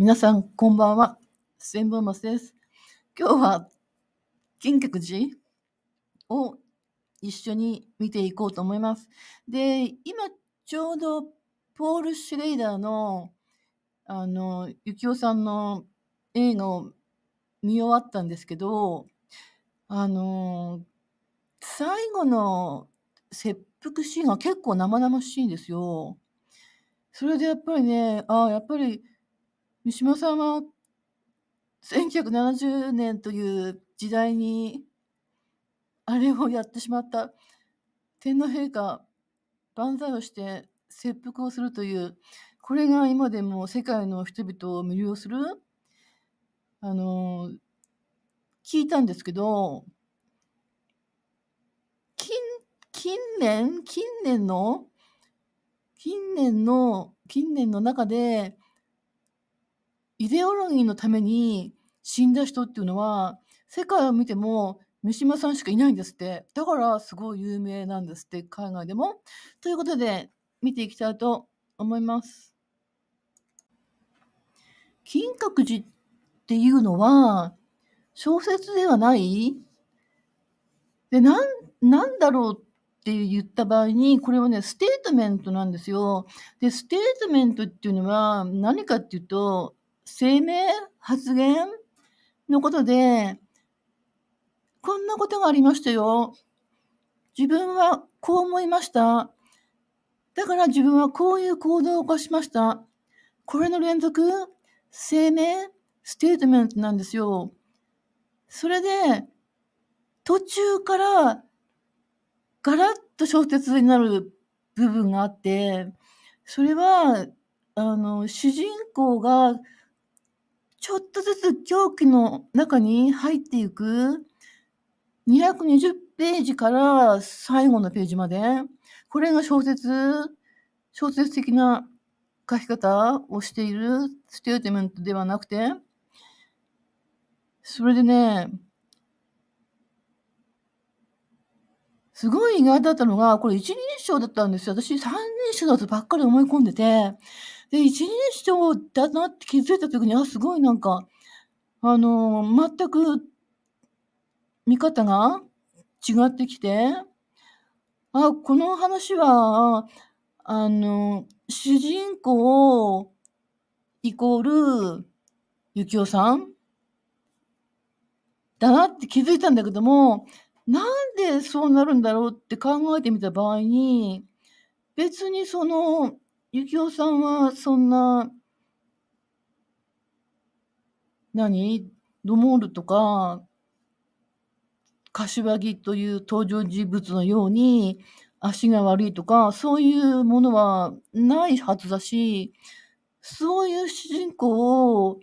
皆さん、こんばんは。千本松です。今日は、金閣寺を一緒に見ていこうと思います。で、今、ちょうど、ポール・シュレイダーの、あの、ゆきおさんの映画を見終わったんですけど、あの、最後の切腹シーンが結構生々しいんですよ。それでやっぱりね、ああ、やっぱり、三島さんは1970年という時代にあれをやってしまった天皇陛下万歳をして切腹をするというこれが今でも世界の人々を魅了するあの聞いたんですけど近近年近年の近年の近年の中でイデオロギーのために死んだ人っていうのは、世界を見ても三島さんしかいないんですって。だからすごい有名なんですって、海外でも。ということで、見ていきたいと思います。金閣寺っていうのは、小説ではないで、なん、なんだろうって言った場合に、これはね、ステートメントなんですよ。で、ステートメントっていうのは何かっていうと、声明発言のことで、こんなことがありましたよ。自分はこう思いました。だから自分はこういう行動を起こしました。これの連続、声明、ステートメントなんですよ。それで、途中から、ガラッと小説になる部分があって、それは、あの、主人公がちょっとずつ狂気の中に入っていく。220ページから最後のページまで。これが小説、小説的な書き方をしているステートメントではなくて、それでね、すごい意外だったのが、これ一人称だったんですよ。私三人称だとばっかり思い込んでて、で、一人称だなって気づいた時に、あ、すごいなんか、あのー、全く見方が違ってきて、あ、この話は、あのー、主人公イコール、ゆきおさんだなって気づいたんだけども、なんでそうなるんだろうって考えてみた場合に、別にその、ゆきおさんはそんな、何ドモールとか、柏木という登場人物のように足が悪いとか、そういうものはないはずだし、そういう主人公を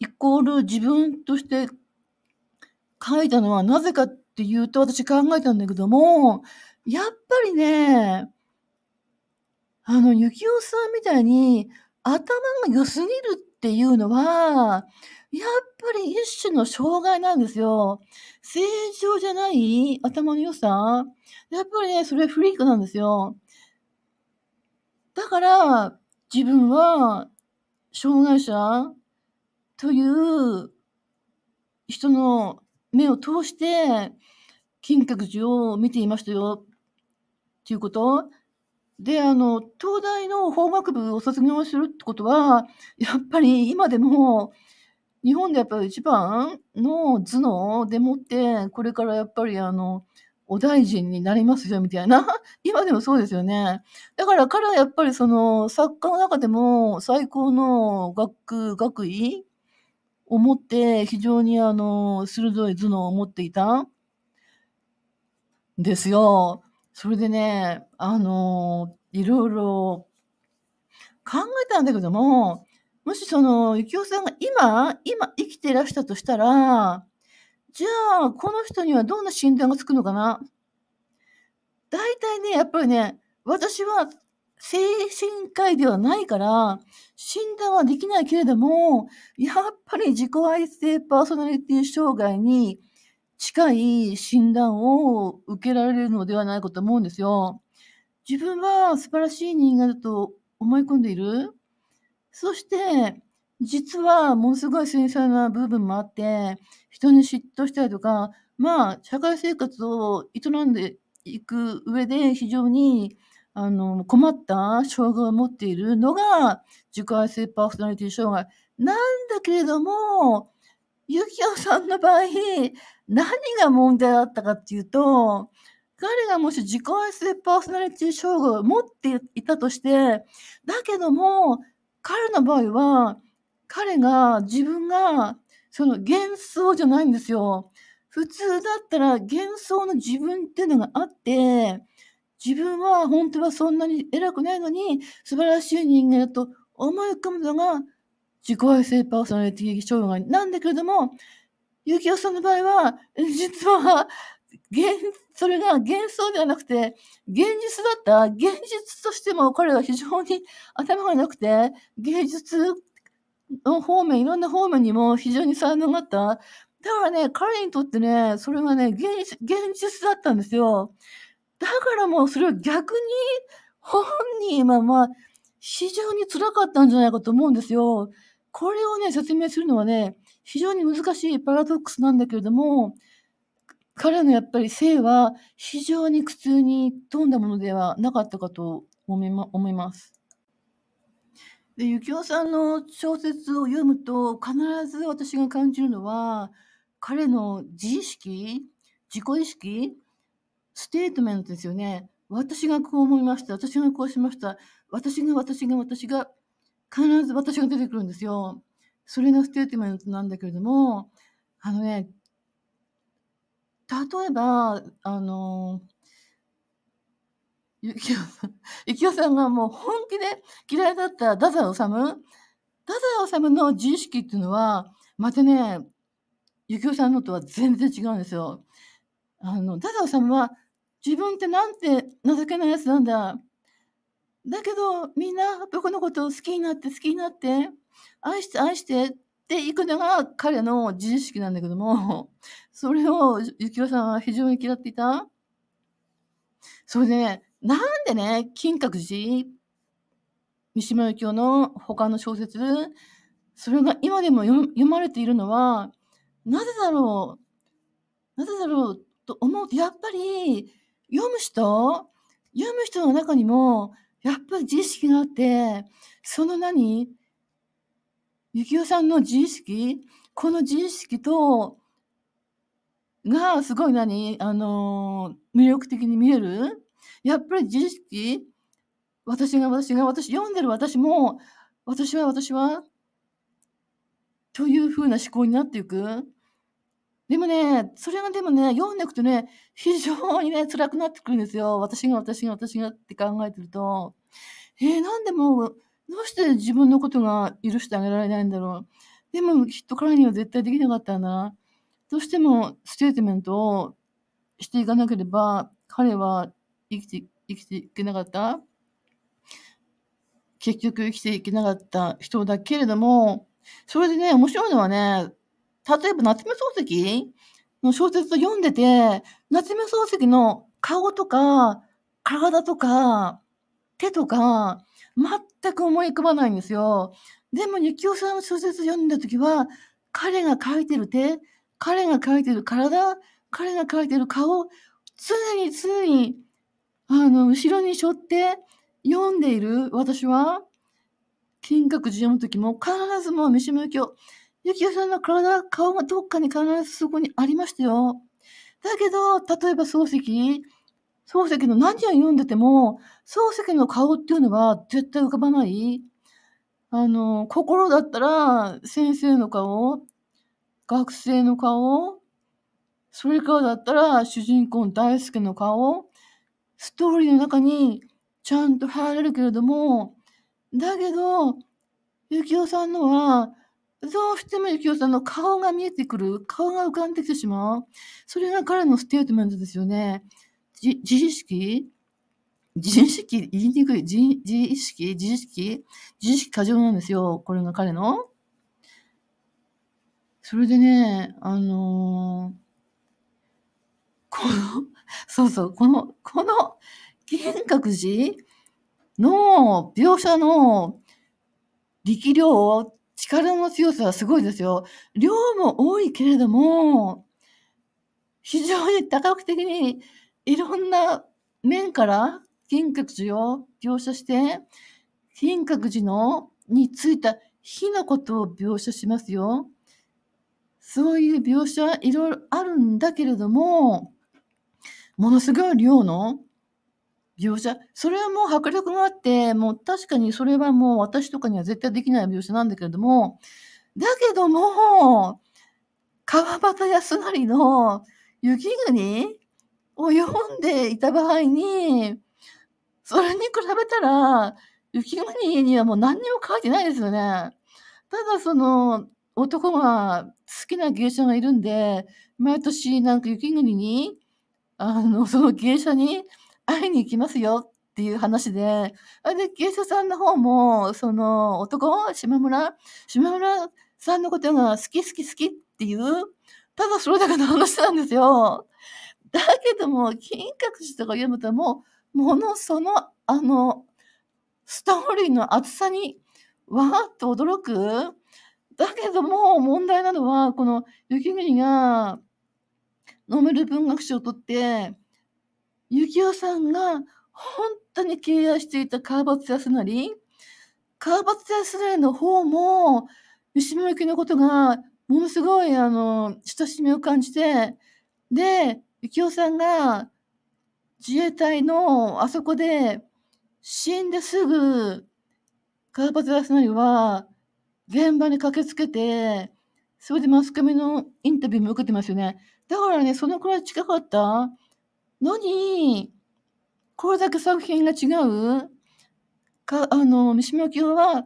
イコール自分として書いたのはなぜかっていうと私考えたんだけども、やっぱりね、あの、ゆきおさんみたいに頭が良すぎるっていうのは、やっぱり一種の障害なんですよ。正常じゃない頭の良さ。やっぱりね、それフリークなんですよ。だから、自分は、障害者という人の目を通して、金閣寺を見ていましたよ。っていうことであの東大の法学部を卒業するってことはやっぱり今でも日本でやっぱり一番の頭脳でもってこれからやっぱりあのお大臣になりますよみたいな 今でもそうですよねだから彼はやっぱりその作家の中でも最高の学学位を持って非常にあの鋭い頭脳を持っていたんですよそれでね、あのー、いろいろ考えたんだけども、もしその、ゆきおさんが今、今生きていらしたとしたら、じゃあ、この人にはどんな診断がつくのかな大体ね、やっぱりね、私は精神科医ではないから、診断はできないけれども、やっぱり自己愛性パーソナリティ障害に近い診断を受けられるのではないかと思うんですよ。自分は素晴らしい人間だと思い込んでいる。そして、実はものすごい繊細な部分もあって、人に嫉妬したりとか、まあ、社会生活を営んでいく上で非常にあの困った障害を持っているのが自己愛性パーソナリティ障害なんだけれども、ユキオさんの場合、何が問題だったかっていうと、彼がもし自己愛するパーソナリティ障害を持っていたとして、だけども、彼の場合は、彼が自分が、その幻想じゃないんですよ。普通だったら幻想の自分っていうのがあって、自分は本当はそんなに偉くないのに素晴らしい人間だと思い浮かぶのが自己愛性パーソナリティ障害なんだけれども、きおさんの場合は、実は、現、それが幻想ではなくて、現実だった、現実としても彼は非常に頭がなくて、芸術の方面、いろんな方面にも非常に才能があった。だからね、彼にとってね、それがね、現実、現実だったんですよ。だからもうそれを逆に本人はまあ、非常に辛かったんじゃないかと思うんですよ。これをね、説明するのはね、非常に難しいパラドックスなんだけれども、彼のやっぱり性は非常に苦痛に富んだものではなかったかと思いま思います。で、ゆきおさんの小説を読むと、必ず私が感じるのは、彼の自意識、自己意識、ステートメントですよね。私がこう思いました。私がこうしました。私が、私が、私が、必ず私が出てくるんですよ。それのステートメントなんだけれども、あのね、例えば、あの、ゆきおさん、ゆきおさんがもう本気で嫌いだった太宰治太宰治の自意識っていうのは、またね、ゆきおさんのとは全然違うんですよ。あの、太宰治は自分ってなんて情けないやつなんだ。だけどみんな僕のことを好きになって好きになって愛して愛してっていくのが彼の自意識なんだけども それを幸男さんは非常に嫌っていた。それで、ね、なんでね金閣寺三島由紀夫の他の小説それが今でも読まれているのはなぜだろうなぜだろうと思うとやっぱり読む人読む人の中にもやっぱり自意識があって、その何幸きさんの自意識この自意識と、がすごい何あのー、魅力的に見えるやっぱり自意識私が私が私読んでる私も私は私はというふうな思考になっていくでもね、それがでもね、読んでいくとね、非常にね、辛くなってくるんですよ。私が、私が、私がって考えてると。えー、なんでもう、どうして自分のことが許してあげられないんだろう。でも、きっと彼には絶対できなかったんだな。どうしてもステートメントをしていかなければ、彼は生きて、生きていけなかった結局生きていけなかった人だけれども、それでね、面白いのはね、例えば夏目漱石の小説を読んでて、夏目漱石の顔とか、体とか、手とか、全く思い浮かばないんですよ。でも、ゆきおさんの小説を読んだ時は、彼が書いてる手、彼が書いてる体、彼が描いてる顔、常に常に、あの、後ろに背負って読んでいる、私は。金閣寺読む時も必ずもう三島由紀夫ゆきよさんの体、顔がどっかに必ずそこにありましたよ。だけど、例えば漱石、漱石の何を読んでても、漱石の顔っていうのは絶対浮かばない。あの、心だったら先生の顔、学生の顔、それからだったら主人公の大輔の顔、ストーリーの中にちゃんと入れるけれども、だけど、ゆきおさんのはどうしても幸雄さんの顔が見えてくる、顔が浮かんできてしまう。それが彼のステートメントですよね。自意識自意識言いにくい。自意識自意識自意識過剰なんですよ。これが彼の。それでね、あのー、この、そうそう、この、この、幻覚寺の描写の力量力の強さはすごいですよ。量も多いけれども、非常に多角的にいろんな面から金閣寺を描写して、金閣寺のについた火のことを描写しますよ。そういう描写いろいろあるんだけれども、ものすごい量の描写、それはもう迫力があって、もう確かにそれはもう私とかには絶対できない描写なんだけれども、だけども、川端康成の雪国を読んでいた場合に、それに比べたら、雪国にはもう何にも書いてないですよね。ただその男が好きな芸者がいるんで、毎年なんか雪国に、あの、その芸者に会いに行きますよっていう話で、で、芸者さんの方も、その男、島村、島村さんのことが好き好き好きっていう、ただそれだけの話なんですよ。だけども、金閣寺とか読むともう、ものその、あの、ストーリーの厚さに、わーっと驚く。だけども、問題なのは、この雪国がノーベル文学賞を取って、幸男さんが本当に敬愛していた川端康成、川端康成の方も、吉村幸のことが、ものすごい、あの、親しみを感じて、で、幸男さんが、自衛隊のあそこで、死んですぐ、川端康成は、現場に駆けつけて、それでマスコミのインタビューも受けてますよね。だからね、そのくらい近かった。何これだけ作品が違うか、あの、三島清は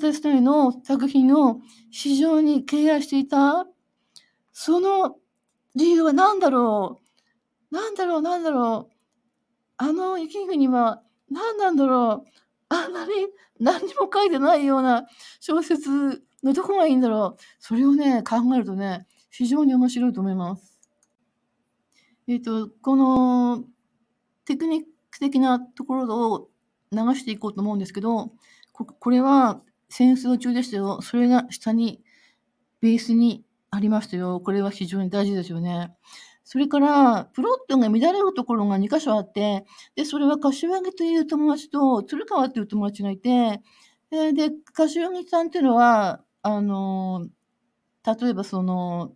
テスト成の作品を非常に敬愛していた。その理由は何だろう何だろう何だろうあの雪国は何なんだろうあんまり何にも書いてないような小説のどこがいいんだろうそれをね、考えるとね、非常に面白いと思います。えっ、ー、と、このテクニック的なところを流していこうと思うんですけど、ここれは戦争中でしたよ。それが下に、ベースにありましたよ。これは非常に大事ですよね。それから、プロットが乱れるところが2箇所あって、で、それは柏木という友達と、鶴川という友達がいて、で、で柏木さんっていうのは、あの、例えばその、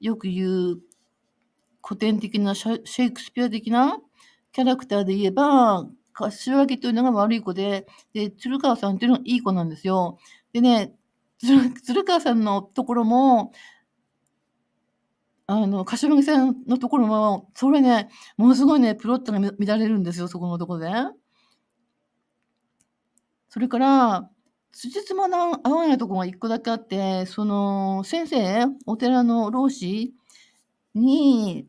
よく言う古典的なシェイクスピア的なキャラクターで言えば、柏木というのが悪い子で、で、鶴川さんというのがいい子なんですよ。でね、鶴川さんのところも、あの、柏木さんのところも、それね、ものすごいね、プロットが乱れるんですよ、そこのとこで。それから、辻褄の合わないとこが一個だけあって、その、先生、お寺の老師に、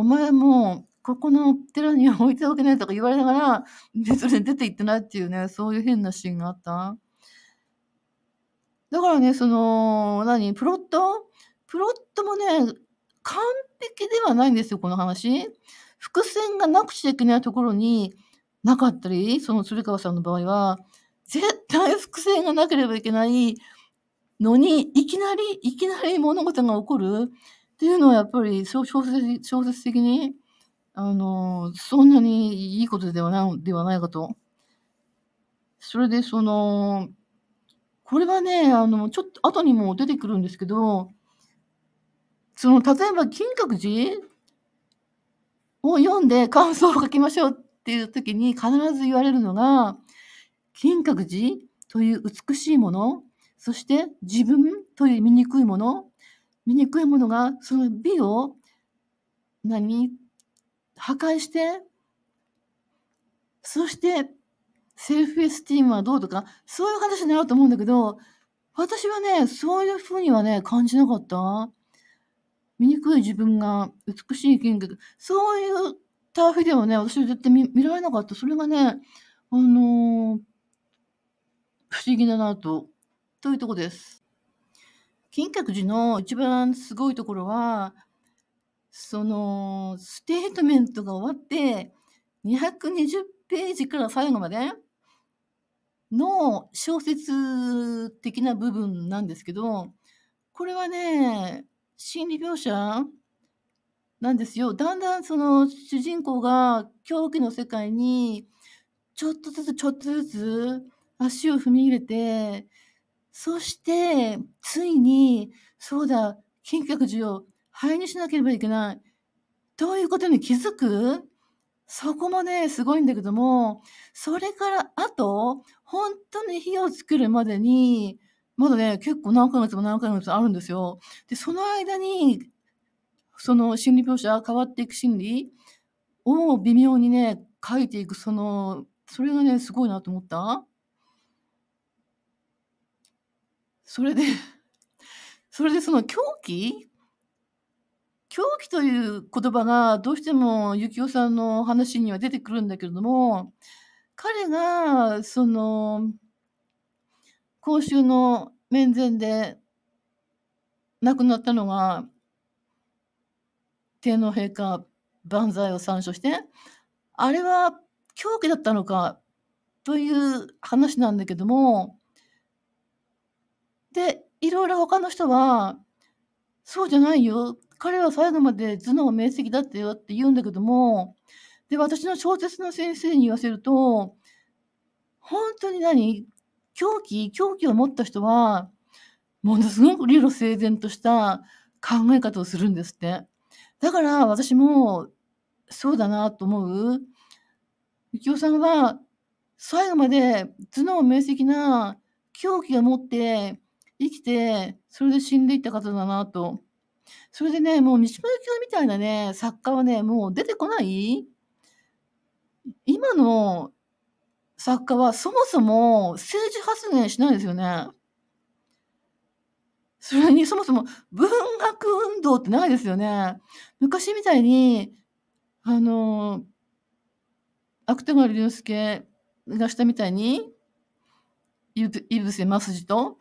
お前もここの寺には置いておけないとか言われながら、別に出て行ってないっていうね、そういう変なシーンがあった。だからね、その、何、プロットプロットもね、完璧ではないんですよ、この話。伏線がなくちゃいけないところになかったり、その鶴川さんの場合は、絶対伏線がなければいけないのに、いきなり、いきなり物事が起こる、っていうのはやっぱり小説小説的にあのそんなにいいことではないではないかと。それでそのこれはねあのちょっと後にも出てくるんですけどその例えば金閣寺を読んで感想を書きましょうっていう時に必ず言われるのが金閣寺という美しいものそして自分という醜いもの醜いものがその美を何破壊してそしてセルフエスティームはどうとかそういう話になると思うんだけど私はねそういうふうにはね感じなかった醜い自分が美しい金額そういうターフではね私は絶対見られなかったそれがねあのー、不思議だなとというとこです。金閣寺の一番すごいところは、その、ステートメントが終わって、220ページから最後までの小説的な部分なんですけど、これはね、心理描写なんですよ。だんだんその主人公が狂気の世界に、ちょっとずつちょっとずつ足を踏み入れて、そして、ついに、そうだ、金閣寺を廃にしなければいけない。どういうことに気づくそこもね、すごいんだけども、それからあと、本当に火を作るまでに、まだね、結構何ヶ月も何ヶ月もあるんですよ。で、その間に、その心理描写、変わっていく心理を微妙にね、書いていく、その、それがね、すごいなと思った。それで、それでその狂気狂気という言葉がどうしても幸男さんの話には出てくるんだけれども、彼が、その、公衆の面前で亡くなったのが、天皇陛下万歳を参照して、あれは狂気だったのかという話なんだけども、で、いろいろ他の人は、そうじゃないよ。彼は最後まで頭脳明晰だったよって言うんだけども、で、私の小説の先生に言わせると、本当に何狂気、狂気を持った人は、ものすごく理路整然とした考え方をするんですって。だから私も、そうだなと思う。ゆきおさんは、最後まで頭脳明晰な狂気を持って、生きて、それで死んでいった方だなと。それでね、もう三島由紀夫みたいなね、作家はね、もう出てこない今の作家はそもそも政治発言しないですよね。それにそもそも文学運動ってないですよね。昔みたいに、あの、芥川龍之介がしたみたいに、イブス・マスジと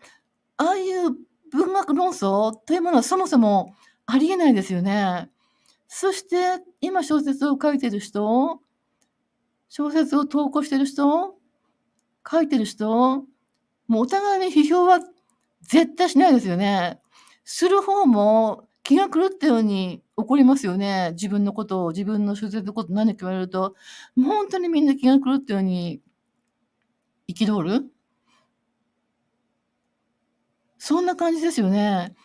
ああいう文学論争というものはそもそもありえないですよね。そして今小説を書いてる人、小説を投稿してる人、書いてる人、もうお互いに批評は絶対しないですよね。する方も気が狂ったように怒りますよね。自分のことを、自分の小説のこと何か言われると、もう本当にみんな気が狂ったように憤る。そんな感じですよね。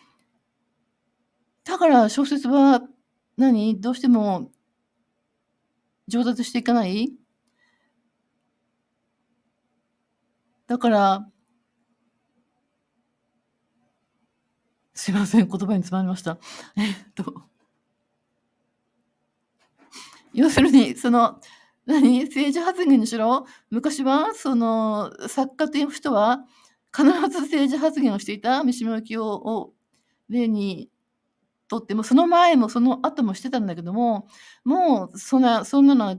だから小説は何どうしても上達していかないだからすいません言葉に詰まりましたえっと要するにその何政治発言にしろ昔はその作家という人は必ず政治発言をしていた三島由紀夫を例にとってもその前もその後もしてたんだけどももうそんなそんなのは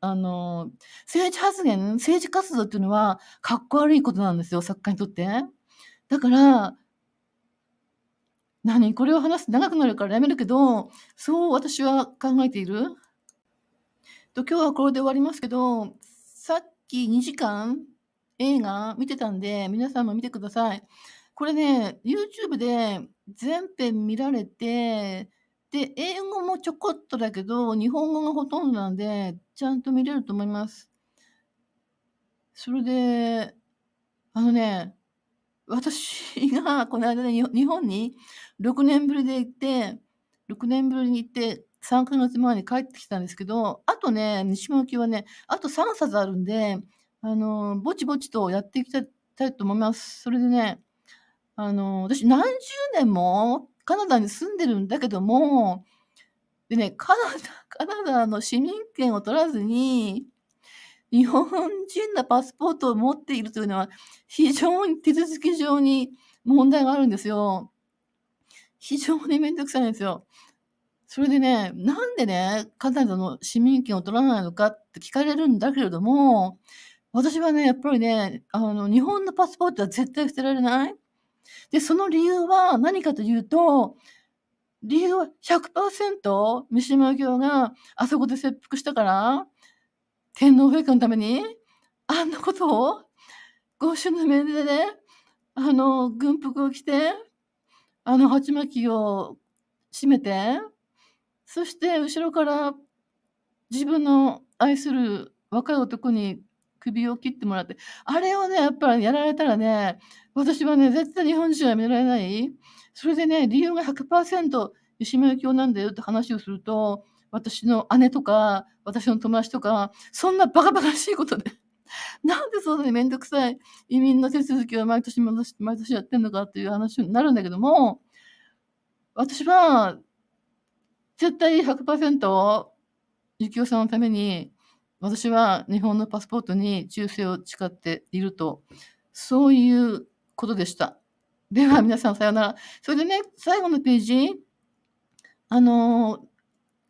あの政治発言政治活動っていうのはかっこ悪いことなんですよ作家にとって。だから何これを話すと長くなるからやめるけどそう私は考えている。と今日はこれで終わりますけどさっき2時間映画見てたんで、皆さんも見てください。これね、YouTube で全編見られて、で、英語もちょこっとだけど、日本語がほとんどなんで、ちゃんと見れると思います。それで、あのね、私がこの間ね、日本に6年ぶりで行って、6年ぶりに行って、3ヶ月前に帰ってきたんですけど、あとね、西向きはね、あと3冊あるんで、あの、ぼちぼちとやっていきたいと思います。それでね、あの、私何十年もカナダに住んでるんだけども、でね、カナダ、カナダの市民権を取らずに、日本人のパスポートを持っているというのは、非常に手続き上に問題があるんですよ。非常にめんどくさいんですよ。それでね、なんでね、カナダの市民権を取らないのかって聞かれるんだけれども、私はね、やっぱりね、あの、日本のパスポートは絶対捨てられない。で、その理由は何かというと、理由は100%三島由紀夫があそこで切腹したから、天皇陛下のために、あんなことを、合衆の命令でね、あの、軍服を着て、あの、鉢巻きを締めて、そして後ろから自分の愛する若い男に首を切ってもらって、あれをね、やっぱりやられたらね、私はね、絶対日本人はやめられない。それでね、理由が100%吉村教なんだよって話をすると、私の姉とか、私の友達とか、そんなバカバカしいことで、なんでそんなにめんどくさい移民の手続きを毎年毎年やってんのかっていう話になるんだけども、私は、絶対100%、ゆきおさんのために私は日本のパスポートに忠誠を誓っていると、そういうことでした。では皆さんさようなら。それでね、最後のページ、あの、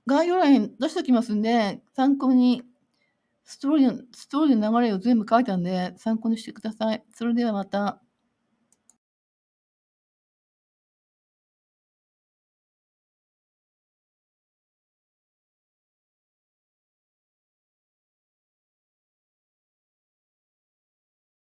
概要欄出しておきますんで、参考にストーリーの、ストーリーの流れを全部書いたんで、参考にしてください。それではまた。